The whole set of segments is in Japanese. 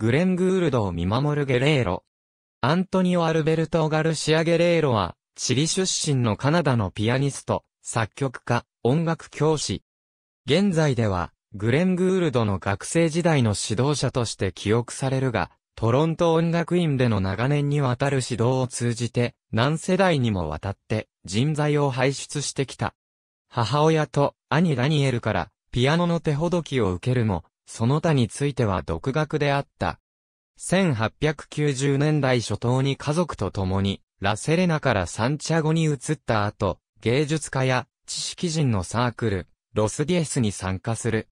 グレン・グールドを見守るゲレーロ。アントニオ・アルベルト・ガルシア・ゲレーロは、チリ出身のカナダのピアニスト、作曲家、音楽教師。現在では、グレン・グールドの学生時代の指導者として記憶されるが、トロント音楽院での長年にわたる指導を通じて、何世代にもわたって人材を輩出してきた。母親と兄ダニエルからピアノの手ほどきを受けるも、その他については独学であった。1890年代初頭に家族と共に、ラセレナからサンチャゴに移った後、芸術家や知識人のサークル、ロスディエスに参加する。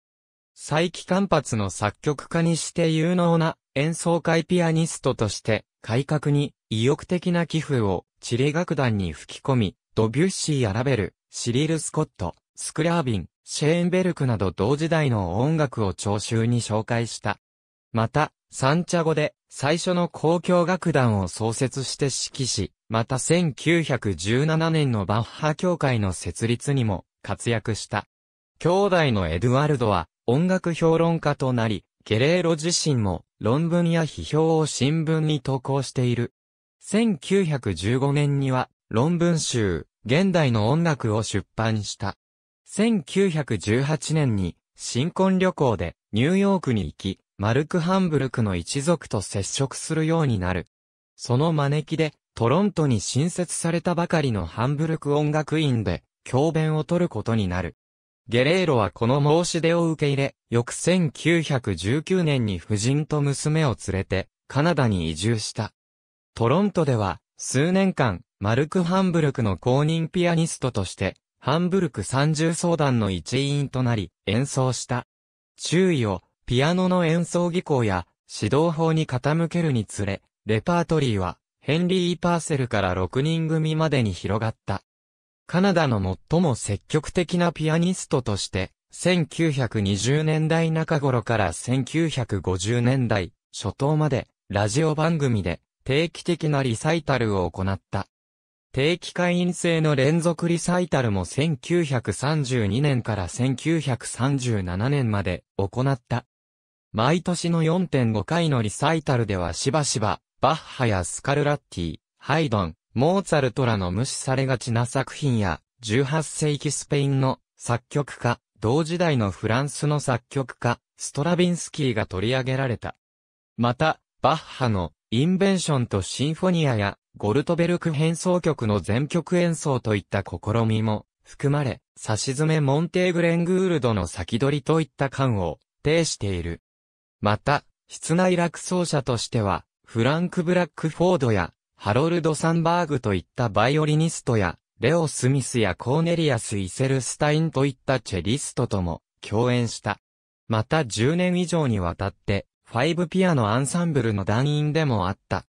再起間髪の作曲家にして有能な演奏会ピアニストとして、改革に意欲的な寄付を地理楽団に吹き込み、ドビュッシーやラベル、シリル・スコット、スクラービン、シェーンベルクなど同時代の音楽を聴衆に紹介した。また、サンチャゴで最初の公共楽団を創設して指揮し、また1917年のバッハ協会の設立にも活躍した。兄弟のエドワルドは音楽評論家となり、ゲレーロ自身も論文や批評を新聞に投稿している。1915年には論文集、現代の音楽を出版した。1918年に新婚旅行でニューヨークに行き、マルクハンブルクの一族と接触するようになる。その招きでトロントに新設されたばかりのハンブルク音楽院で教鞭を取ることになる。ゲレーロはこの申し出を受け入れ、翌1919年に夫人と娘を連れてカナダに移住した。トロントでは数年間、マルク・ハンブルクの公認ピアニストとしてハンブルク三重相談の一員となり、演奏した。注意を、ピアノの演奏技巧や、指導法に傾けるにつれ、レパートリーは、ヘンリー・パーセルから6人組までに広がった。カナダの最も積極的なピアニストとして、1920年代中頃から1950年代初頭まで、ラジオ番組で定期的なリサイタルを行った。定期会員制の連続リサイタルも1932年から1937年まで行った。毎年の4.5回のリサイタルではしばしば、バッハやスカルラッティ、ハイドン、モーツァルトらの無視されがちな作品や、18世紀スペインの作曲家、同時代のフランスの作曲家、ストラビンスキーが取り上げられた。また、バッハのインベンションとシンフォニアやゴルトベルク変奏曲の全曲演奏といった試みも含まれ、差し詰めモンテーグレングールドの先取りといった感を呈している。また、室内楽奏者としては、フランク・ブラックフォードやハロルド・サンバーグといったバイオリニストや、レオ・スミスやコーネリアス・イセルスタインといったチェリストとも共演した。また10年以上にわたってファイブピアノアンサンブルの団員でもあった。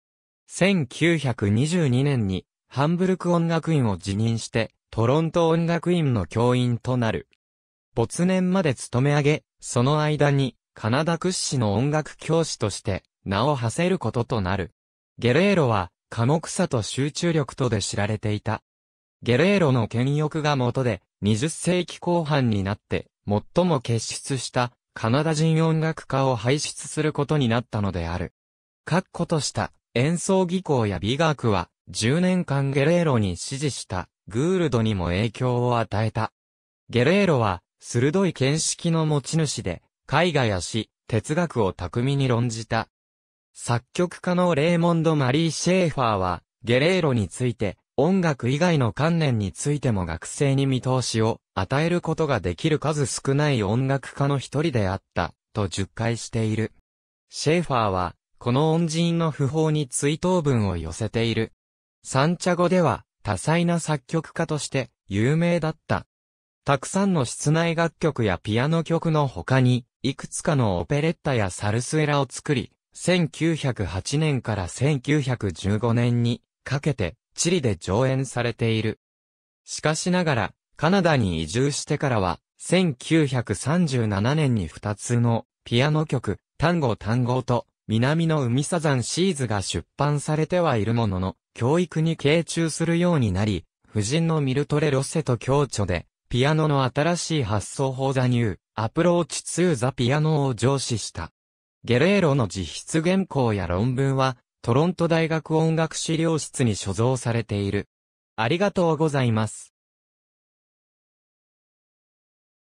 1922年に、ハンブルク音楽院を辞任して、トロント音楽院の教員となる。没年まで勤め上げ、その間に、カナダ屈指の音楽教師として、名を馳せることとなる。ゲレーロは、寡黙さと集中力とで知られていた。ゲレーロの権欲が元で、20世紀後半になって、最も傑出したカナダ人音楽家を輩出することになったのである。確固とした演奏技巧や美学は、10年間ゲレーロに支持したグールドにも影響を与えた。ゲレーロは、鋭い見識の持ち主で、絵画や詩、哲学を巧みに論じた。作曲家のレーモンド・マリー・シェーファーは、ゲレーロについて、音楽以外の観念についても学生に見通しを与えることができる数少ない音楽家の一人であった、と述懐している。シェーファーは、この恩人の訃報に追悼文を寄せている。サンチャゴでは、多彩な作曲家として有名だった。たくさんの室内楽曲やピアノ曲の他に、いくつかのオペレッタやサルスエラを作り、1908年から1915年にかけてチリで上演されている。しかしながら、カナダに移住してからは、1937年に2つのピアノ曲、単語単語と、南の海サザンシーズが出版されてはいるものの、教育に傾注するようになり、夫人のミルトレ・ロセと共著で、ピアノの新しい発想法座入、アプローチツー・ザピアノを上司した。ゲレーロの実質原稿や論文は、トロント大学音楽資料室に所蔵されている。ありがとうございます。